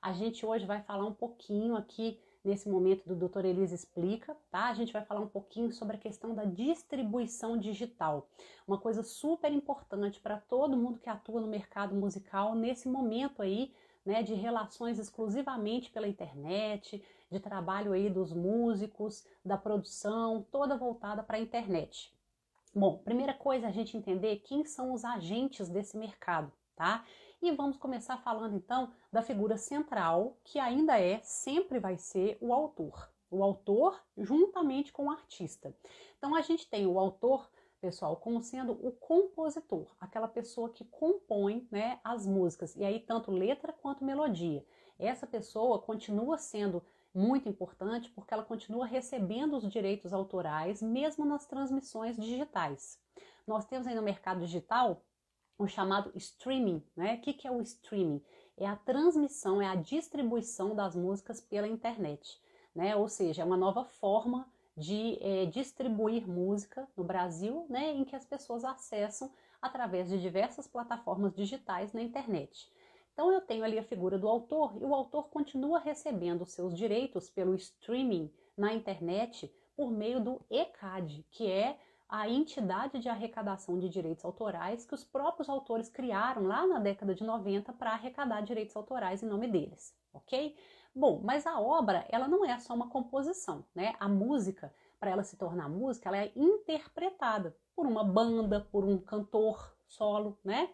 A gente hoje vai falar um pouquinho aqui nesse momento do Dr. Elisa Explica, tá? A gente vai falar um pouquinho sobre a questão da distribuição digital, uma coisa super importante para todo mundo que atua no mercado musical nesse momento aí, né, de relações exclusivamente pela internet, de trabalho aí dos músicos, da produção, toda voltada para a internet. Bom, primeira coisa a gente entender é quem são os agentes desse mercado, tá? E vamos começar falando então da figura central, que ainda é, sempre vai ser o autor. O autor juntamente com o artista. Então a gente tem o autor, pessoal, como sendo o compositor, aquela pessoa que compõe né, as músicas, e aí tanto letra quanto melodia. Essa pessoa continua sendo muito importante porque ela continua recebendo os direitos autorais, mesmo nas transmissões digitais. Nós temos aí no mercado digital o chamado streaming, né? O que, que é o streaming? É a transmissão, é a distribuição das músicas pela internet, né? Ou seja, é uma nova forma de é, distribuir música no Brasil, né? Em que as pessoas acessam através de diversas plataformas digitais na internet. Então eu tenho ali a figura do autor e o autor continua recebendo seus direitos pelo streaming na internet por meio do ECAD, que é a entidade de arrecadação de direitos autorais que os próprios autores criaram lá na década de 90 para arrecadar direitos autorais em nome deles, ok? Bom, mas a obra ela não é só uma composição, né? A música, para ela se tornar música, ela é interpretada por uma banda, por um cantor solo, né?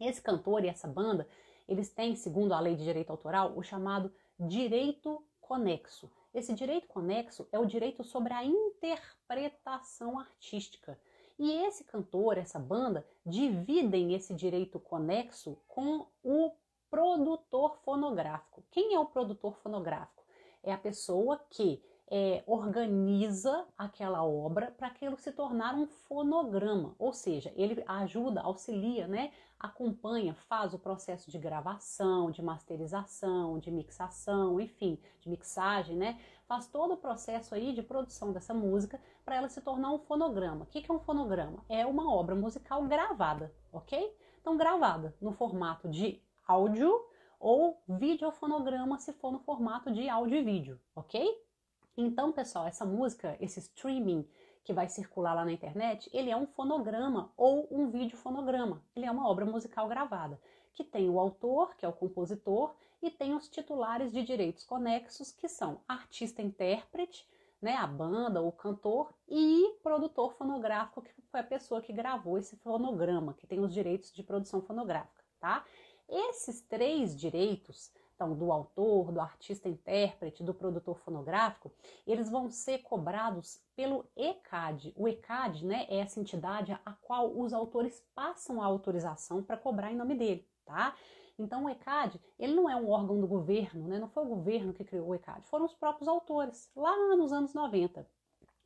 Esse cantor e essa banda, eles têm, segundo a lei de direito autoral, o chamado direito conexo. Esse direito conexo é o direito sobre a interpretação artística. E esse cantor, essa banda, dividem esse direito conexo com o produtor fonográfico. Quem é o produtor fonográfico? É a pessoa que é, organiza aquela obra para aquilo se tornar um fonograma, ou seja, ele ajuda, auxilia, né, acompanha, faz o processo de gravação, de masterização, de mixação, enfim, de mixagem, né, faz todo o processo aí de produção dessa música para ela se tornar um fonograma. O que, que é um fonograma? É uma obra musical gravada, ok? Então, gravada no formato de áudio ou videofonograma se for no formato de áudio e vídeo, ok? Então, pessoal, essa música, esse streaming que vai circular lá na internet, ele é um fonograma ou um vídeo fonograma. Ele é uma obra musical gravada, que tem o autor, que é o compositor, e tem os titulares de direitos conexos, que são artista-intérprete, né, a banda ou cantor, e produtor fonográfico, que foi a pessoa que gravou esse fonograma, que tem os direitos de produção fonográfica, tá? Esses três direitos então, do autor, do artista intérprete, do produtor fonográfico, eles vão ser cobrados pelo ECAD. O ECAD né, é essa entidade a qual os autores passam a autorização para cobrar em nome dele, tá? Então o ECAD, ele não é um órgão do governo, né? não foi o governo que criou o ECAD, foram os próprios autores, lá nos anos 90.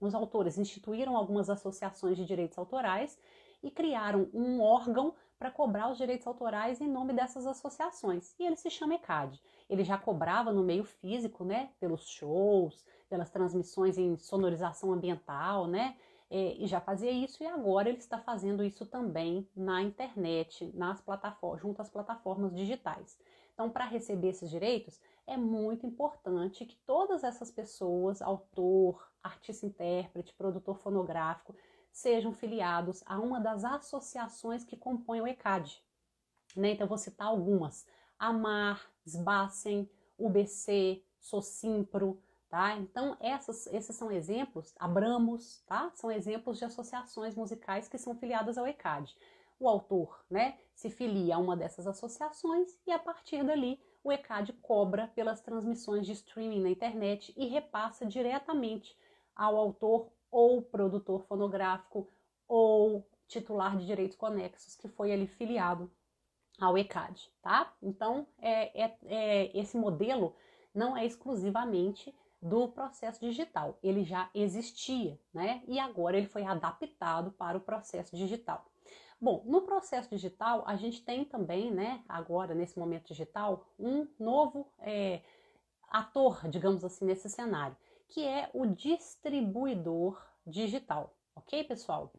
Os autores instituíram algumas associações de direitos autorais e criaram um órgão para cobrar os direitos autorais em nome dessas associações. E ele se chama ECAD. Ele já cobrava no meio físico, né? Pelos shows, pelas transmissões em sonorização ambiental, né? É, e já fazia isso e agora ele está fazendo isso também na internet, nas plataformas, junto às plataformas digitais. Então, para receber esses direitos, é muito importante que todas essas pessoas, autor, artista intérprete, produtor fonográfico, sejam filiados a uma das associações que compõem o ECAD. Né? Então, vou citar algumas: AMAR, SBACEN, UBC, SOCIMPRO. Tá? Então, essas, esses são exemplos, Abramos, tá? são exemplos de associações musicais que são filiadas ao ECAD. O autor né, se filia a uma dessas associações e, a partir dali, o ECAD cobra pelas transmissões de streaming na internet e repassa diretamente ao autor ou produtor fonográfico ou titular de direitos conexos que foi ali filiado ao ECAD, tá? Então, é, é, é, esse modelo não é exclusivamente do processo digital, ele já existia, né? E agora ele foi adaptado para o processo digital. Bom, no processo digital, a gente tem também, né, agora nesse momento digital, um novo é, ator, digamos assim, nesse cenário, que é o distribuidor digital, ok, pessoal?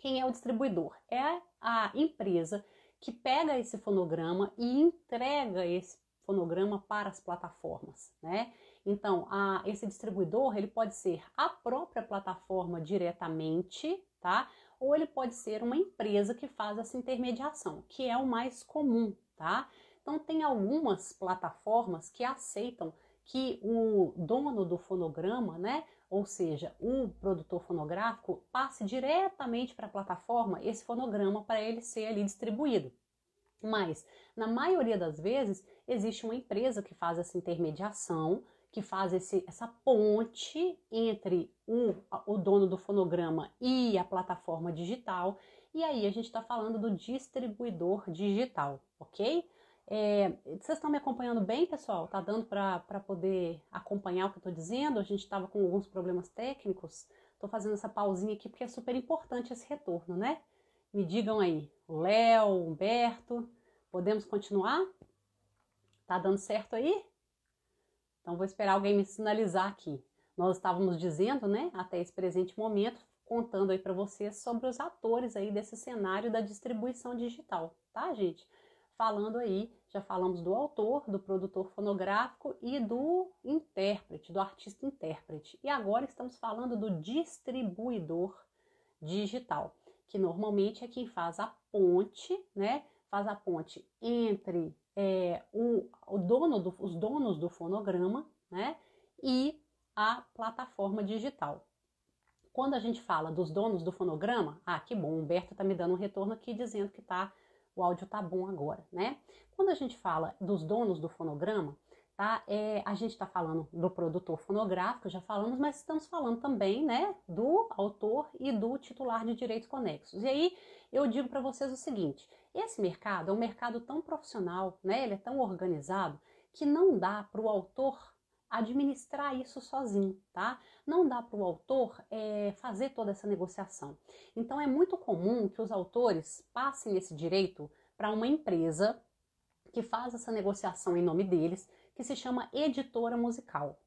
Quem é o distribuidor? É a empresa que pega esse fonograma e entrega esse fonograma para as plataformas, né? Então, a, esse distribuidor ele pode ser a própria plataforma diretamente, tá? Ou ele pode ser uma empresa que faz essa intermediação, que é o mais comum, tá? Então, tem algumas plataformas que aceitam que o dono do fonograma, né, ou seja, o produtor fonográfico, passe diretamente para a plataforma esse fonograma para ele ser ali distribuído. Mas, na maioria das vezes, existe uma empresa que faz essa intermediação, que faz esse, essa ponte entre o, o dono do fonograma e a plataforma digital. E aí a gente está falando do distribuidor digital, ok? É, vocês estão me acompanhando bem, pessoal? Tá dando para poder acompanhar o que eu estou dizendo? A gente estava com alguns problemas técnicos. Estou fazendo essa pausinha aqui porque é super importante esse retorno, né? Me digam aí, Léo, Humberto, podemos continuar? Tá dando certo aí? Então vou esperar alguém me sinalizar aqui. Nós estávamos dizendo, né, até esse presente momento, contando aí para vocês sobre os atores aí desse cenário da distribuição digital, tá, gente? Falando aí já falamos do autor, do produtor fonográfico e do intérprete, do artista intérprete. E agora estamos falando do distribuidor digital, que normalmente é quem faz a ponte, né? Faz a ponte entre é, o, o dono do, os donos do fonograma, né? E a plataforma digital. Quando a gente fala dos donos do fonograma, ah, que bom, o Humberto está me dando um retorno aqui dizendo que está o áudio tá bom agora, né? Quando a gente fala dos donos do fonograma, tá? É, a gente está falando do produtor fonográfico, já falamos, mas estamos falando também, né, do autor e do titular de direitos conexos. E aí eu digo para vocês o seguinte: esse mercado é um mercado tão profissional, né? Ele é tão organizado que não dá para o autor administrar isso sozinho, tá? Não dá para o autor é, fazer toda essa negociação. Então é muito comum que os autores passem esse direito para uma empresa que faz essa negociação em nome deles, que se chama editora musical.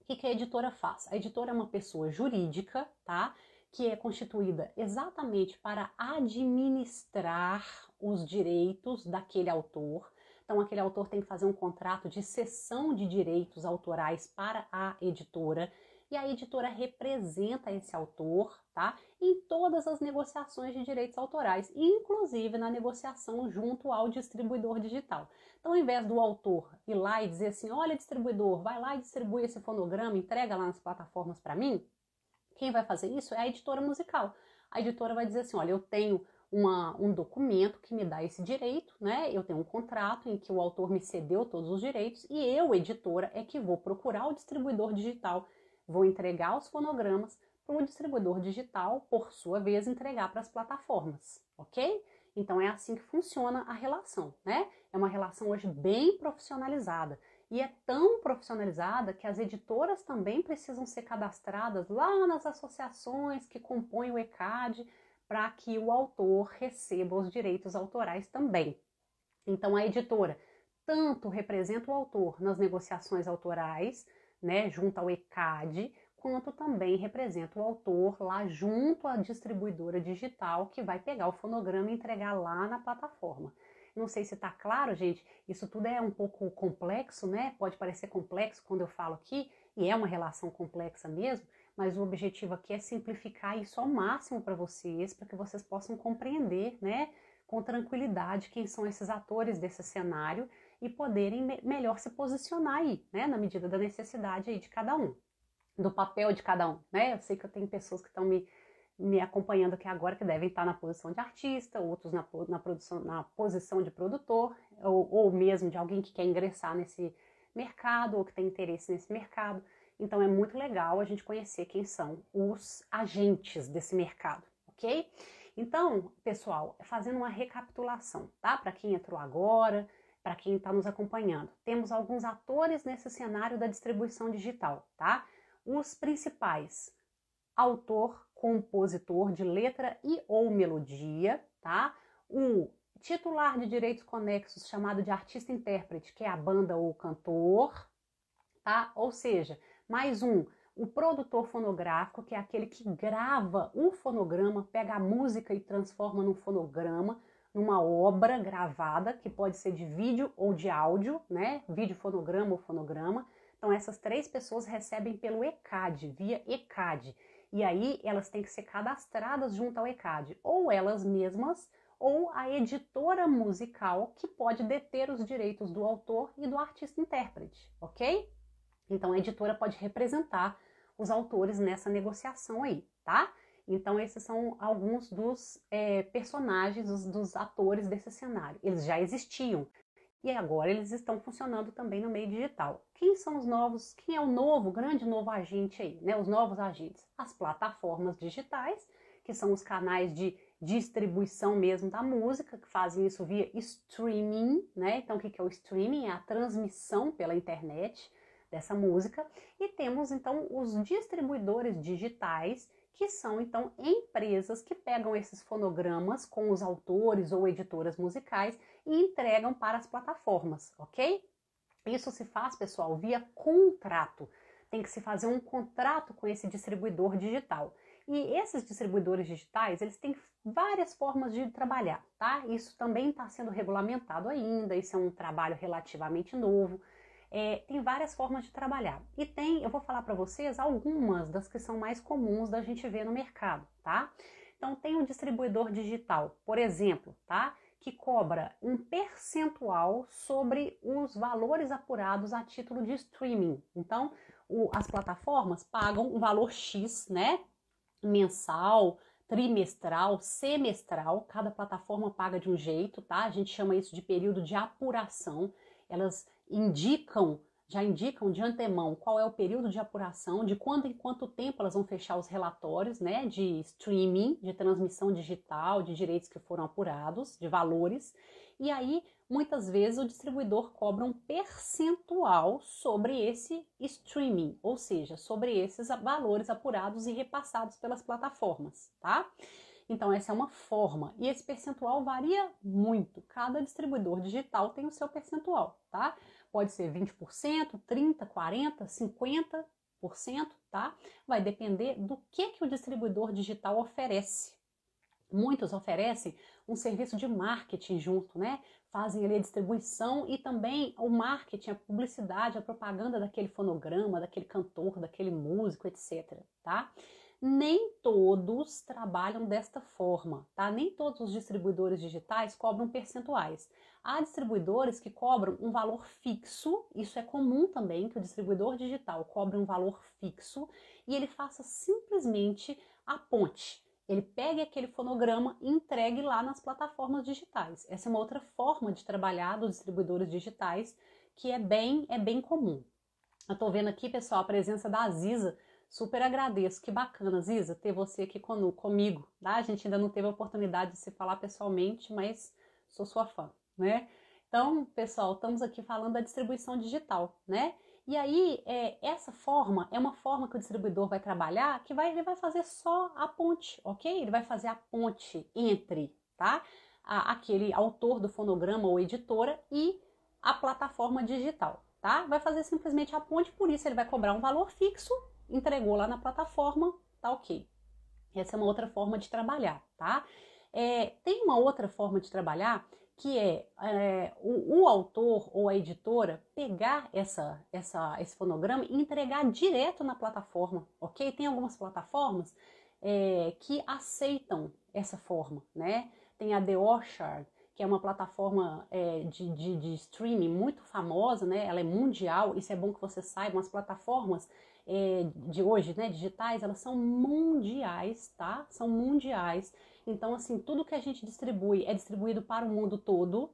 O que, que a editora faz? A editora é uma pessoa jurídica, tá? Que é constituída exatamente para administrar os direitos daquele autor então, aquele autor tem que fazer um contrato de cessão de direitos autorais para a editora e a editora representa esse autor, tá? Em todas as negociações de direitos autorais, inclusive na negociação junto ao distribuidor digital. Então, ao invés do autor ir lá e dizer assim: olha, distribuidor, vai lá e distribui esse fonograma, entrega lá nas plataformas para mim, quem vai fazer isso é a editora musical. A editora vai dizer assim: olha, eu tenho uma, um documento que me dá esse direito, né? Eu tenho um contrato em que o autor me cedeu todos os direitos e eu, editora, é que vou procurar o distribuidor digital, vou entregar os fonogramas para o distribuidor digital, por sua vez, entregar para as plataformas, ok? Então é assim que funciona a relação, né? É uma relação hoje bem profissionalizada. E é tão profissionalizada que as editoras também precisam ser cadastradas lá nas associações que compõem o ECAD para que o autor receba os direitos autorais também. Então, a editora tanto representa o autor nas negociações autorais, né, junto ao ECAD, quanto também representa o autor lá junto à distribuidora digital que vai pegar o fonograma e entregar lá na plataforma. Não sei se está claro, gente, isso tudo é um pouco complexo, né? Pode parecer complexo quando eu falo aqui, e é uma relação complexa mesmo, mas o objetivo aqui é simplificar isso ao máximo para vocês, para que vocês possam compreender, né, com tranquilidade quem são esses atores desse cenário e poderem me melhor se posicionar aí, né, na medida da necessidade aí de cada um, do papel de cada um, né? Eu sei que eu tenho pessoas que estão me me acompanhando aqui agora que devem estar tá na posição de artista, outros na, na, produção, na posição de produtor, ou, ou mesmo de alguém que quer ingressar nesse mercado ou que tem interesse nesse mercado. Então é muito legal a gente conhecer quem são os agentes desse mercado, ok? Então, pessoal, fazendo uma recapitulação, tá? Para quem entrou agora, para quem está nos acompanhando, temos alguns atores nesse cenário da distribuição digital, tá? Os principais: autor, compositor de letra e ou melodia, tá? O titular de direitos conexos, chamado de artista-intérprete, que é a banda ou cantor, tá? Ou seja, mais um, o produtor fonográfico, que é aquele que grava um fonograma, pega a música e transforma num fonograma, numa obra gravada, que pode ser de vídeo ou de áudio, né? Vídeo, fonograma ou fonograma. Então, essas três pessoas recebem pelo ECAD, via ECAD. E aí, elas têm que ser cadastradas junto ao ECAD, ou elas mesmas, ou a editora musical, que pode deter os direitos do autor e do artista-intérprete, ok? Então a editora pode representar os autores nessa negociação aí, tá? Então esses são alguns dos é, personagens, dos, dos atores desse cenário. Eles já existiam e agora eles estão funcionando também no meio digital. Quem são os novos? Quem é o novo, grande novo agente aí, né? Os novos agentes? As plataformas digitais, que são os canais de distribuição mesmo da música, que fazem isso via streaming, né? Então, o que é o streaming? É a transmissão pela internet dessa música. E temos então os distribuidores digitais, que são então empresas que pegam esses fonogramas com os autores ou editoras musicais e entregam para as plataformas, ok? Isso se faz, pessoal, via contrato. Tem que se fazer um contrato com esse distribuidor digital. E esses distribuidores digitais, eles têm várias formas de trabalhar, tá? Isso também está sendo regulamentado ainda, isso é um trabalho relativamente novo. É, tem várias formas de trabalhar. E tem, eu vou falar para vocês algumas das que são mais comuns da gente ver no mercado, tá? Então tem um distribuidor digital, por exemplo, tá? Que cobra um percentual sobre os valores apurados a título de streaming. Então, o, as plataformas pagam um valor X, né? Mensal, trimestral, semestral, cada plataforma paga de um jeito, tá? A gente chama isso de período de apuração. Elas indicam, já indicam de antemão qual é o período de apuração, de quanto em quanto tempo elas vão fechar os relatórios, né, de streaming, de transmissão digital, de direitos que foram apurados, de valores. E aí, muitas vezes o distribuidor cobra um percentual sobre esse streaming, ou seja, sobre esses valores apurados e repassados pelas plataformas, tá? Então, essa é uma forma e esse percentual varia muito. Cada distribuidor digital tem o seu percentual, tá? Pode ser 20%, 30%, 40%, 50%, tá? Vai depender do que, que o distribuidor digital oferece. Muitos oferecem um serviço de marketing junto, né? Fazem ali a distribuição e também o marketing, a publicidade, a propaganda daquele fonograma, daquele cantor, daquele músico, etc, tá? nem todos trabalham desta forma, tá? Nem todos os distribuidores digitais cobram percentuais. Há distribuidores que cobram um valor fixo, isso é comum também que o distribuidor digital cobre um valor fixo e ele faça simplesmente a ponte. Ele pegue aquele fonograma e entregue lá nas plataformas digitais. Essa é uma outra forma de trabalhar dos distribuidores digitais que é bem, é bem comum. Eu tô vendo aqui, pessoal, a presença da Aziza Super agradeço, que bacana, Ziza, ter você aqui comigo, tá? A gente ainda não teve a oportunidade de se falar pessoalmente, mas sou sua fã, né? Então, pessoal, estamos aqui falando da distribuição digital, né? E aí, é, essa forma é uma forma que o distribuidor vai trabalhar que vai, ele vai fazer só a ponte, ok? Ele vai fazer a ponte entre, tá? A, aquele autor do fonograma ou editora e a plataforma digital, tá? Vai fazer simplesmente a ponte, por isso ele vai cobrar um valor fixo entregou lá na plataforma, tá ok. Essa é uma outra forma de trabalhar, tá? É, tem uma outra forma de trabalhar que é, é o, o, autor ou a editora pegar essa, essa, esse fonograma e entregar direto na plataforma, ok? Tem algumas plataformas é, que aceitam essa forma, né? Tem a The Orchard, que é uma plataforma é, de, de, de, streaming muito famosa, né? Ela é mundial, isso é bom que você saiba, as plataformas é, de hoje, né, digitais, elas são mundiais, tá? São mundiais. Então, assim, tudo que a gente distribui é distribuído para o mundo todo,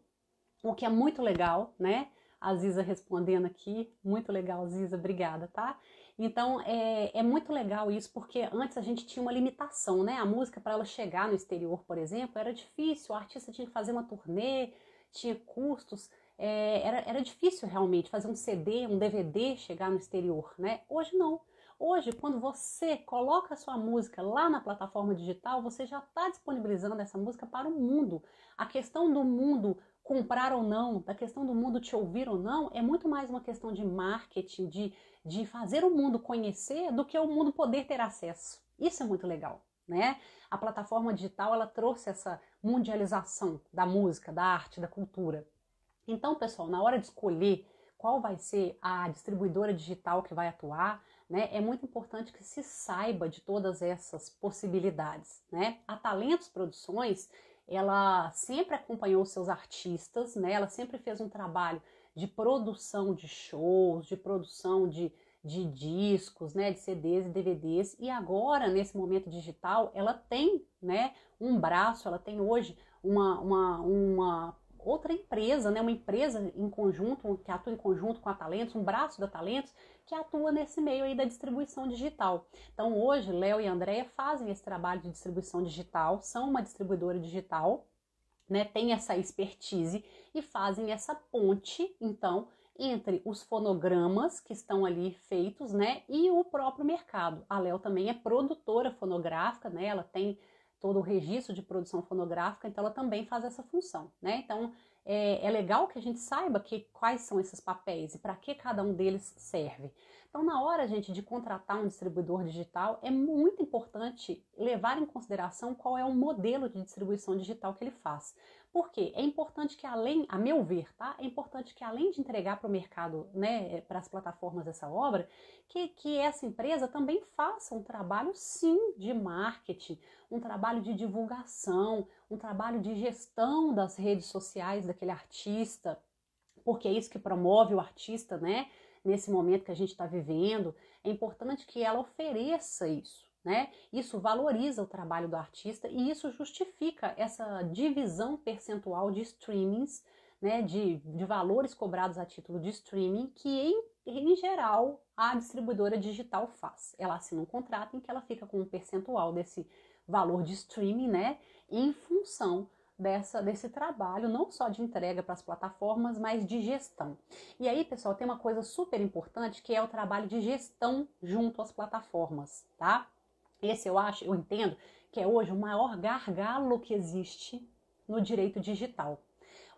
o que é muito legal, né? A Ziza respondendo aqui, muito legal, Ziza, obrigada, tá? Então é, é, muito legal isso, porque antes a gente tinha uma limitação, né? A música para ela chegar no exterior, por exemplo, era difícil, o artista tinha que fazer uma turnê, tinha custos é, era, era difícil realmente fazer um CD, um DVD chegar no exterior, né? Hoje não. Hoje, quando você coloca a sua música lá na plataforma digital, você já está disponibilizando essa música para o mundo. A questão do mundo comprar ou não, da questão do mundo te ouvir ou não, é muito mais uma questão de marketing, de, de fazer o mundo conhecer do que o mundo poder ter acesso. Isso é muito legal. Né? A plataforma digital ela trouxe essa mundialização da música, da arte, da cultura. Então, pessoal, na hora de escolher qual vai ser a distribuidora digital que vai atuar, né, é muito importante que se saiba de todas essas possibilidades. Né? A Talentos Produções, ela sempre acompanhou seus artistas, né? ela sempre fez um trabalho de produção de shows, de produção de, de discos, né, de CDs e DVDs. E agora, nesse momento digital, ela tem né, um braço, ela tem hoje uma, uma, uma outra empresa, né, uma empresa em conjunto, que atua em conjunto com a Talentos, um braço da Talentos, que atua nesse meio aí da distribuição digital. Então hoje, Léo e Andréia fazem esse trabalho de distribuição digital, são uma distribuidora digital, né, tem essa expertise e fazem essa ponte, então, entre os fonogramas que estão ali feitos, né, e o próprio mercado. A Léo também é produtora fonográfica, né, ela tem todo o registro de produção fonográfica, então ela também faz essa função, né? Então é, é legal que a gente saiba que, quais são esses papéis e para que cada um deles serve. Então, na hora, gente, de contratar um distribuidor digital, é muito importante levar em consideração qual é o modelo de distribuição digital que ele faz. Por quê? É importante que além, a meu ver, tá? É importante que além de entregar para o mercado, né, é, para as plataformas essa obra, que, que essa empresa também faça um trabalho, sim, de marketing, um trabalho de divulgação, um trabalho de gestão das redes sociais daquele artista, porque é isso que promove o artista, né? nesse momento que a gente está vivendo, é importante que ela ofereça isso. Né? Isso valoriza o trabalho do artista e isso justifica essa divisão percentual de streamings, né? de, de, valores cobrados a título de streaming, que em, em geral a distribuidora digital faz. Ela assina um contrato em que ela fica com um percentual desse valor de streaming, né? Em função dessa, desse trabalho, não só de entrega para as plataformas, mas de gestão. E aí, pessoal, tem uma coisa super importante que é o trabalho de gestão junto às plataformas, tá? Esse eu acho, eu entendo que é hoje o maior gargalo que existe no direito digital.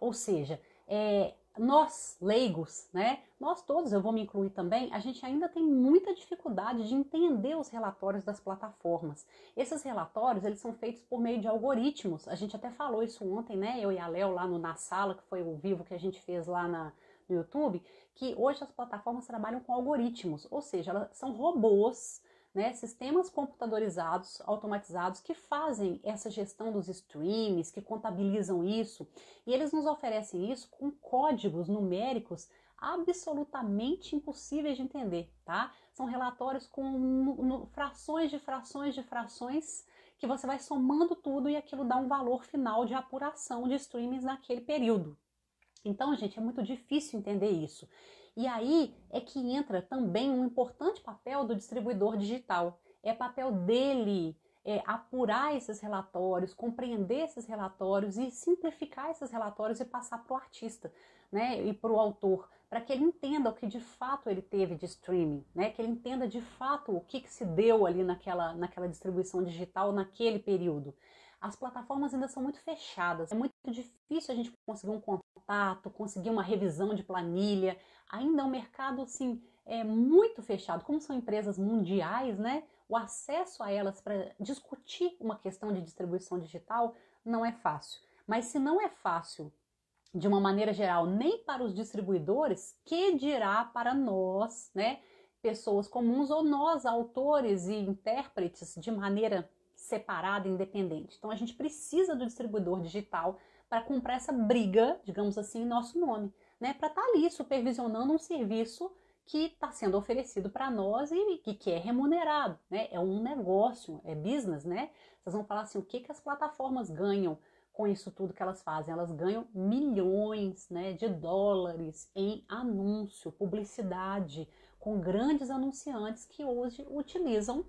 Ou seja, é, nós leigos, né? Nós todos, eu vou me incluir também, a gente ainda tem muita dificuldade de entender os relatórios das plataformas. Esses relatórios, eles são feitos por meio de algoritmos. A gente até falou isso ontem, né? Eu e a Léo lá no na sala, que foi o vivo que a gente fez lá na, no YouTube, que hoje as plataformas trabalham com algoritmos, ou seja, elas são robôs né, sistemas computadorizados, automatizados, que fazem essa gestão dos streams, que contabilizam isso, e eles nos oferecem isso com códigos numéricos absolutamente impossíveis de entender, tá? São relatórios com no, no, frações de frações de frações que você vai somando tudo e aquilo dá um valor final de apuração de streams naquele período. Então, gente, é muito difícil entender isso. E aí é que entra também um importante papel do distribuidor digital. É papel dele é, apurar esses relatórios, compreender esses relatórios e simplificar esses relatórios e passar para o artista né, e para o autor, para que ele entenda o que de fato ele teve de streaming, né, que ele entenda de fato o que, que se deu ali naquela, naquela distribuição digital naquele período as plataformas ainda são muito fechadas. É muito difícil a gente conseguir um contato, conseguir uma revisão de planilha. Ainda é um mercado assim é muito fechado. Como são empresas mundiais, né? O acesso a elas para discutir uma questão de distribuição digital não é fácil. Mas se não é fácil de uma maneira geral, nem para os distribuidores, que dirá para nós, né, pessoas comuns ou nós, autores e intérpretes de maneira separada, independente. Então a gente precisa do distribuidor digital para comprar essa briga, digamos assim, em nosso nome, né? Para estar tá ali supervisionando um serviço que está sendo oferecido para nós e que, que é remunerado, né? É um negócio, é business, né? Vocês vão falar assim, o que, que as plataformas ganham com isso tudo que elas fazem? Elas ganham milhões né, de dólares em anúncio, publicidade, com grandes anunciantes que hoje utilizam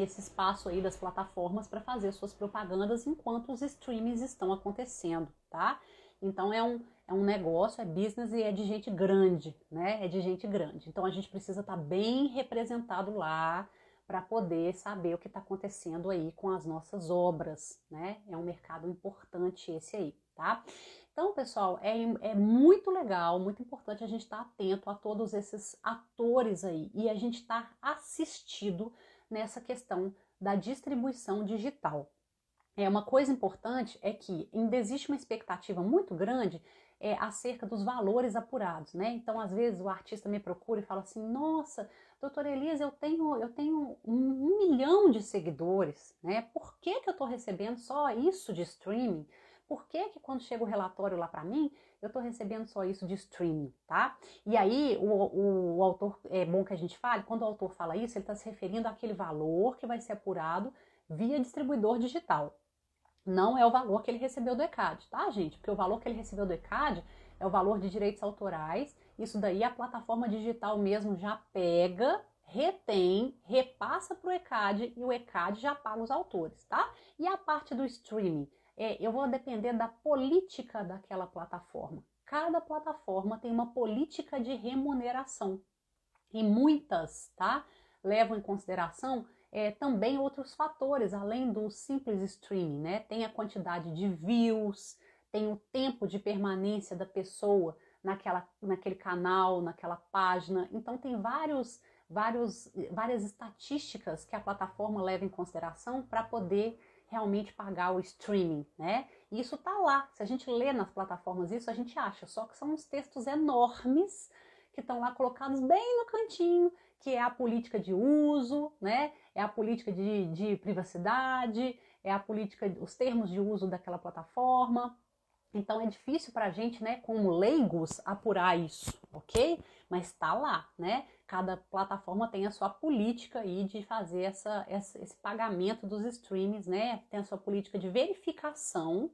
esse espaço aí das plataformas para fazer suas propagandas enquanto os streamings estão acontecendo, tá? Então é um, é um negócio, é business e é de gente grande, né? É de gente grande. Então a gente precisa estar tá bem representado lá para poder saber o que está acontecendo aí com as nossas obras, né? É um mercado importante esse aí, tá? Então, pessoal, é, é muito legal, muito importante a gente estar tá atento a todos esses atores aí e a gente estar tá assistido nessa questão da distribuição digital. É uma coisa importante é que ainda existe uma expectativa muito grande é, acerca dos valores apurados, né? Então, às vezes o artista me procura e fala assim: Nossa, doutora Elisa, eu tenho eu tenho um, milhão de seguidores, né? Por que, que eu estou recebendo só isso de streaming? por que, que quando chega o relatório lá para mim, eu estou recebendo só isso de streaming, tá? E aí, o, o, o, autor, é bom que a gente fale, quando o autor fala isso, ele está se referindo àquele valor que vai ser apurado via distribuidor digital. Não é o valor que ele recebeu do ECAD, tá, gente? Porque o valor que ele recebeu do ECAD é o valor de direitos autorais. Isso daí a plataforma digital mesmo já pega retém, repassa para o ECAD e o ECAD já paga os autores, tá? E a parte do streaming? é, eu vou depender da política daquela plataforma. Cada plataforma tem uma política de remuneração e muitas, tá? Levam em consideração é, também outros fatores, além do simples streaming, né? Tem a quantidade de views, tem o tempo de permanência da pessoa naquela, naquele canal, naquela página. Então tem vários, vários, várias estatísticas que a plataforma leva em consideração para poder realmente pagar o streaming, né? E isso tá lá. Se a gente lê nas plataformas isso, a gente acha, só que são uns textos enormes que estão lá colocados bem no cantinho, que é a política de uso, né? É a política de, de privacidade, é a política, os termos de uso daquela plataforma. Então é difícil para a gente, né, como leigos, apurar isso, ok? Mas tá lá, né? cada plataforma tem a sua política aí de fazer essa, essa, esse pagamento dos streams, né? Tem a sua política de verificação,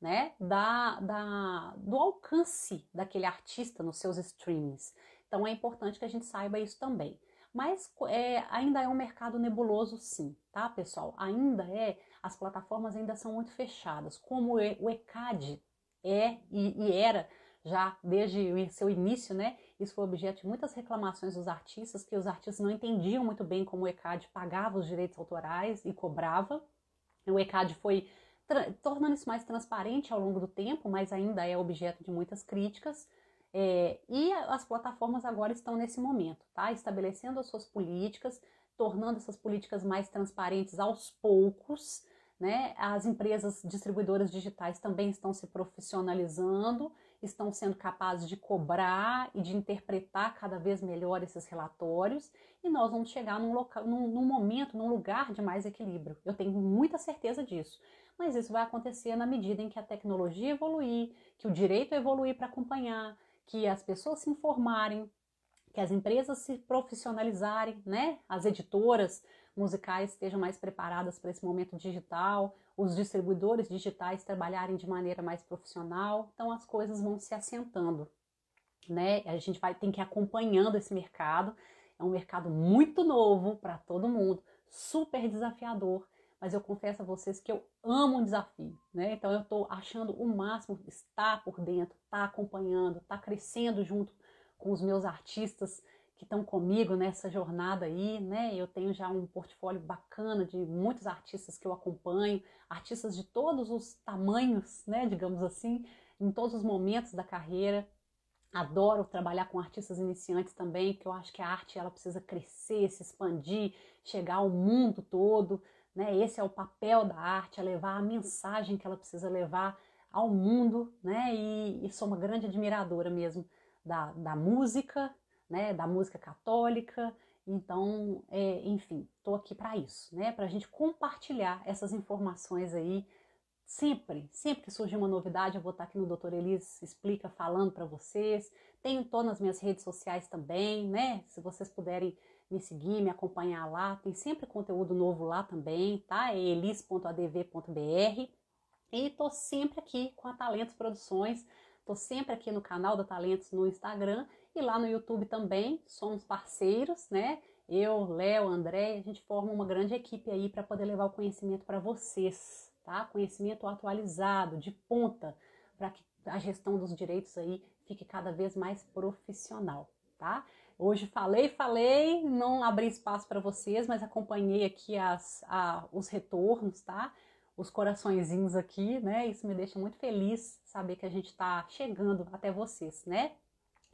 né? Da, da, do alcance daquele artista nos seus streams. Então é importante que a gente saiba isso também. Mas é, ainda é um mercado nebuloso, sim, tá, pessoal? Ainda é, as plataformas ainda são muito fechadas, como o ECAD é e, e era já desde o seu início, né? Isso foi objeto de muitas reclamações dos artistas, que os artistas não entendiam muito bem como o ECAD pagava os direitos autorais e cobrava. O ECAD foi tornando isso mais transparente ao longo do tempo, mas ainda é objeto de muitas críticas. É, e as plataformas agora estão nesse momento, tá? Estabelecendo as suas políticas, tornando essas políticas mais transparentes aos poucos, né? As empresas distribuidoras digitais também estão se profissionalizando estão sendo capazes de cobrar e de interpretar cada vez melhor esses relatórios e nós vamos chegar num, local, num, num momento, num lugar de mais equilíbrio. Eu tenho muita certeza disso. Mas isso vai acontecer na medida em que a tecnologia evoluir, que o direito evoluir para acompanhar, que as pessoas se informarem, que as empresas se profissionalizarem, né? As editoras musicais estejam mais preparadas para esse momento digital, os distribuidores digitais trabalharem de maneira mais profissional, então as coisas vão se assentando, né? A gente vai tem que ir acompanhando esse mercado. É um mercado muito novo para todo mundo, super desafiador, mas eu confesso a vocês que eu amo um desafio, né? Então eu estou achando o máximo estar por dentro, estar tá acompanhando, estar tá crescendo junto com os meus artistas que estão comigo nessa jornada aí, né? Eu tenho já um portfólio bacana de muitos artistas que eu acompanho, artistas de todos os tamanhos, né? Digamos assim, em todos os momentos da carreira. Adoro trabalhar com artistas iniciantes também, que eu acho que a arte ela precisa crescer, se expandir, chegar ao mundo todo, né? Esse é o papel da arte, é levar a mensagem que ela precisa levar ao mundo, né? E, e sou uma grande admiradora mesmo da, da música né, da música católica. Então, é, enfim, estou aqui para isso, né, para a gente compartilhar essas informações aí. Sempre, sempre que surgir uma novidade, eu vou estar tá aqui no Doutor Elis Explica falando para vocês. Tenho, tô nas minhas redes sociais também, né? Se vocês puderem me seguir, me acompanhar lá, tem sempre conteúdo novo lá também, tá? É elis.adv.br. E tô sempre aqui com a Talentos Produções, tô sempre aqui no canal da Talentos no Instagram e lá no YouTube também somos parceiros, né? Eu, Léo, André, a gente forma uma grande equipe aí para poder levar o conhecimento para vocês, tá? Conhecimento atualizado, de ponta, para que a gestão dos direitos aí fique cada vez mais profissional, tá? Hoje falei, falei, não abri espaço para vocês, mas acompanhei aqui as, a, os retornos, tá? Os coraçõezinhos aqui, né? Isso me deixa muito feliz saber que a gente está chegando até vocês, né?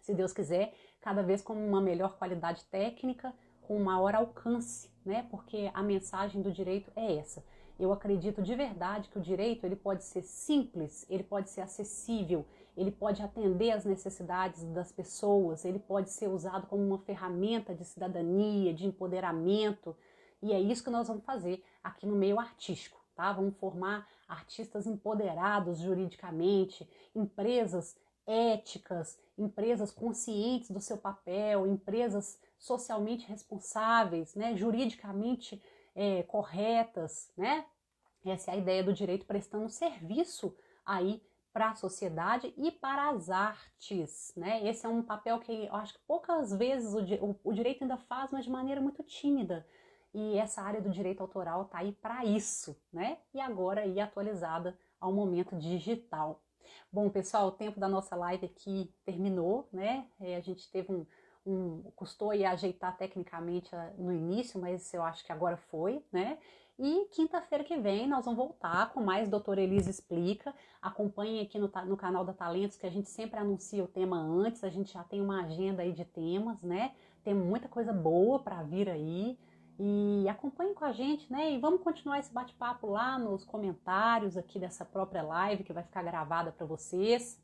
se Deus quiser, cada vez com uma melhor qualidade técnica, com maior alcance, né? Porque a mensagem do direito é essa. Eu acredito de verdade que o direito ele pode ser simples, ele pode ser acessível, ele pode atender às necessidades das pessoas, ele pode ser usado como uma ferramenta de cidadania, de empoderamento. E é isso que nós vamos fazer aqui no meio artístico, tá? Vamos formar artistas empoderados juridicamente, empresas éticas, empresas conscientes do seu papel, empresas socialmente responsáveis, né, juridicamente é, corretas, né? Essa é a ideia do direito prestando serviço aí para a sociedade e para as artes, né? Esse é um papel que eu acho que poucas vezes o, o, o direito ainda faz, mas de maneira muito tímida. E essa área do direito autoral está aí para isso, né? E agora aí atualizada ao momento digital. Bom, pessoal, o tempo da nossa live aqui terminou, né? É, a gente teve um, um custou a ajeitar tecnicamente ah, no início, mas eu acho que agora foi, né? E quinta-feira que vem nós vamos voltar com mais Doutora Elisa Explica. acompanhe aqui no, no, canal da Talentos, que a gente sempre anuncia o tema antes, a gente já tem uma agenda aí de temas, né? Tem muita coisa boa para vir aí e acompanhem com a gente, né? E vamos continuar esse bate-papo lá nos comentários aqui dessa própria live que vai ficar gravada para vocês.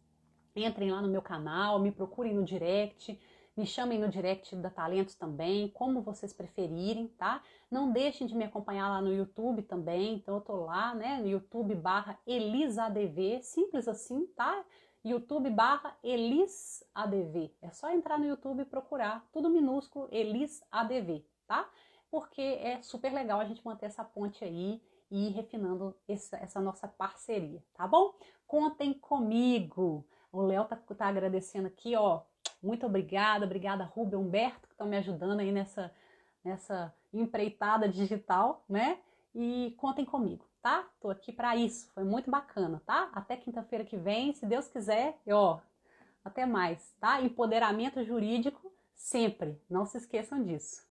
Entrem lá no meu canal, me procurem no direct, me chamem no direct da Talentos também, como vocês preferirem, tá? Não deixem de me acompanhar lá no YouTube também, então eu tô lá, né? No YouTube barra ElisaDV, simples assim, tá? YouTube barra ElisADV. É só entrar no YouTube e procurar, tudo minúsculo, ElisADV, tá? porque é super legal a gente manter essa ponte aí e ir refinando essa, essa nossa parceria, tá bom? Contem comigo. O Léo tá, tá agradecendo aqui, ó. Muito obrigada, obrigada Rubem, Humberto, que estão me ajudando aí nessa, nessa empreitada digital, né? E contem comigo, tá? Tô aqui para isso. Foi muito bacana, tá? Até quinta-feira que vem, se Deus quiser, e ó, até mais, tá? Empoderamento jurídico sempre. Não se esqueçam disso.